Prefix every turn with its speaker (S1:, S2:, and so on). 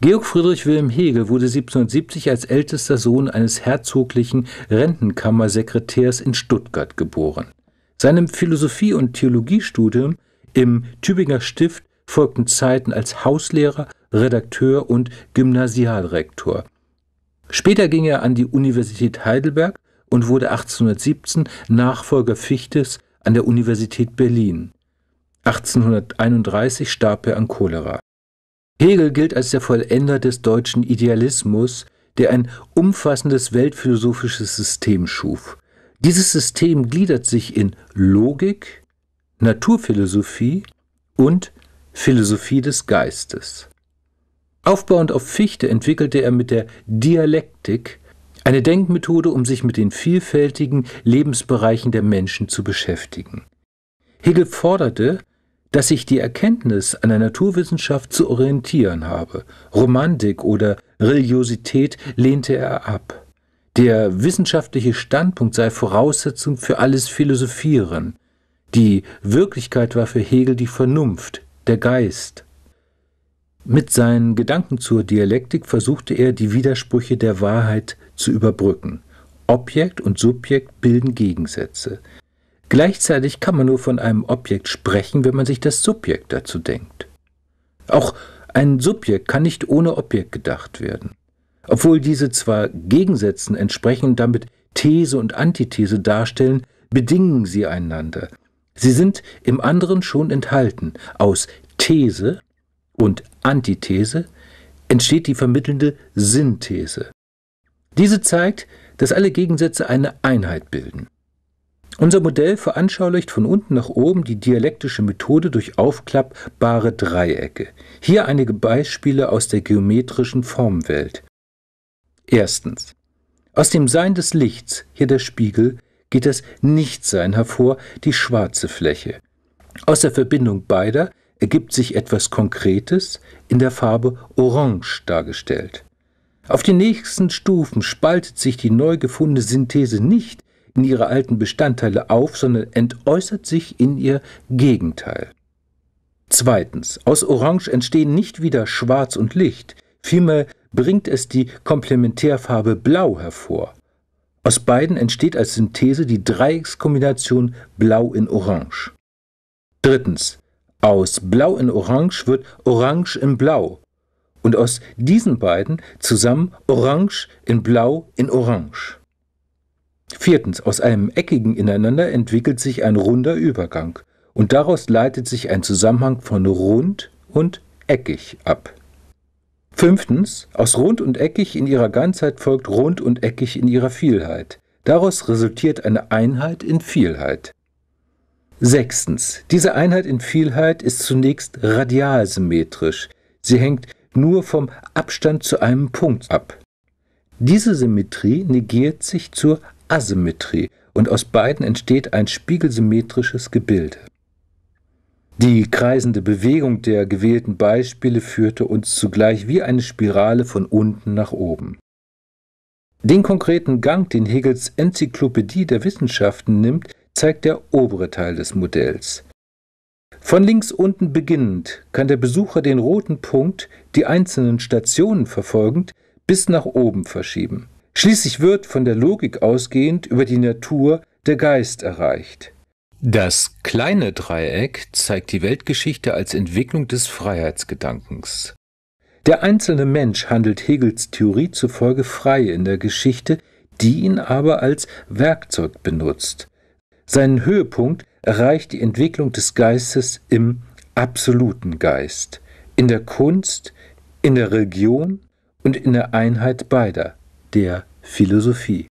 S1: Georg Friedrich Wilhelm Hegel wurde 1770 als ältester Sohn eines herzoglichen Rentenkammersekretärs in Stuttgart geboren. Seinem Philosophie- und Theologiestudium im Tübinger Stift folgten Zeiten als Hauslehrer, Redakteur und Gymnasialrektor. Später ging er an die Universität Heidelberg und wurde 1817 Nachfolger Fichtes an der Universität Berlin. 1831 starb er an Cholera. Hegel gilt als der Vollender des deutschen Idealismus, der ein umfassendes weltphilosophisches System schuf. Dieses System gliedert sich in Logik, Naturphilosophie und Philosophie des Geistes. Aufbauend auf Fichte entwickelte er mit der Dialektik eine Denkmethode, um sich mit den vielfältigen Lebensbereichen der Menschen zu beschäftigen. Hegel forderte, dass ich die Erkenntnis an der Naturwissenschaft zu orientieren habe. Romantik oder Religiosität lehnte er ab. Der wissenschaftliche Standpunkt sei Voraussetzung für alles Philosophieren. Die Wirklichkeit war für Hegel die Vernunft, der Geist. Mit seinen Gedanken zur Dialektik versuchte er, die Widersprüche der Wahrheit zu überbrücken. Objekt und Subjekt bilden Gegensätze. Gleichzeitig kann man nur von einem Objekt sprechen, wenn man sich das Subjekt dazu denkt. Auch ein Subjekt kann nicht ohne Objekt gedacht werden. Obwohl diese zwar Gegensätzen entsprechen und damit These und Antithese darstellen, bedingen sie einander. Sie sind im anderen schon enthalten. Aus These und Antithese entsteht die vermittelnde Synthese. Diese zeigt, dass alle Gegensätze eine Einheit bilden. Unser Modell veranschaulicht von unten nach oben die dialektische Methode durch aufklappbare Dreiecke. Hier einige Beispiele aus der geometrischen Formwelt. Erstens. Aus dem Sein des Lichts, hier der Spiegel, geht das Nichtsein hervor, die schwarze Fläche. Aus der Verbindung beider ergibt sich etwas Konkretes, in der Farbe Orange dargestellt. Auf den nächsten Stufen spaltet sich die neu gefundene Synthese nicht treten ihre alten Bestandteile auf, sondern entäußert sich in ihr Gegenteil. Zweitens, aus Orange entstehen nicht wieder Schwarz und Licht, vielmehr bringt es die Komplementärfarbe Blau hervor. Aus beiden entsteht als Synthese die Dreieckskombination Blau in Orange. Drittens, aus Blau in Orange wird Orange in Blau und aus diesen beiden zusammen Orange in Blau in Orange. Viertens, aus einem eckigen Ineinander entwickelt sich ein runder Übergang und daraus leitet sich ein Zusammenhang von rund und eckig ab. Fünftens, aus rund und eckig in ihrer Ganzheit folgt rund und eckig in ihrer Vielheit. Daraus resultiert eine Einheit in Vielheit. Sechstens, diese Einheit in Vielheit ist zunächst radialsymmetrisch. Sie hängt nur vom Abstand zu einem Punkt ab. Diese Symmetrie negiert sich zur Asymmetrie und aus beiden entsteht ein spiegelsymmetrisches Gebilde. Die kreisende Bewegung der gewählten Beispiele führte uns zugleich wie eine Spirale von unten nach oben. Den konkreten Gang, den Hegels Enzyklopädie der Wissenschaften nimmt, zeigt der obere Teil des Modells. Von links unten beginnend kann der Besucher den roten Punkt, die einzelnen Stationen verfolgend, bis nach oben verschieben. Schließlich wird von der Logik ausgehend über die Natur der Geist erreicht. Das kleine Dreieck zeigt die Weltgeschichte als Entwicklung des Freiheitsgedankens. Der einzelne Mensch handelt Hegels Theorie zufolge frei in der Geschichte, die ihn aber als Werkzeug benutzt. Seinen Höhepunkt erreicht die Entwicklung des Geistes im absoluten Geist, in der Kunst, in der Religion und in der Einheit beider, der filosofia.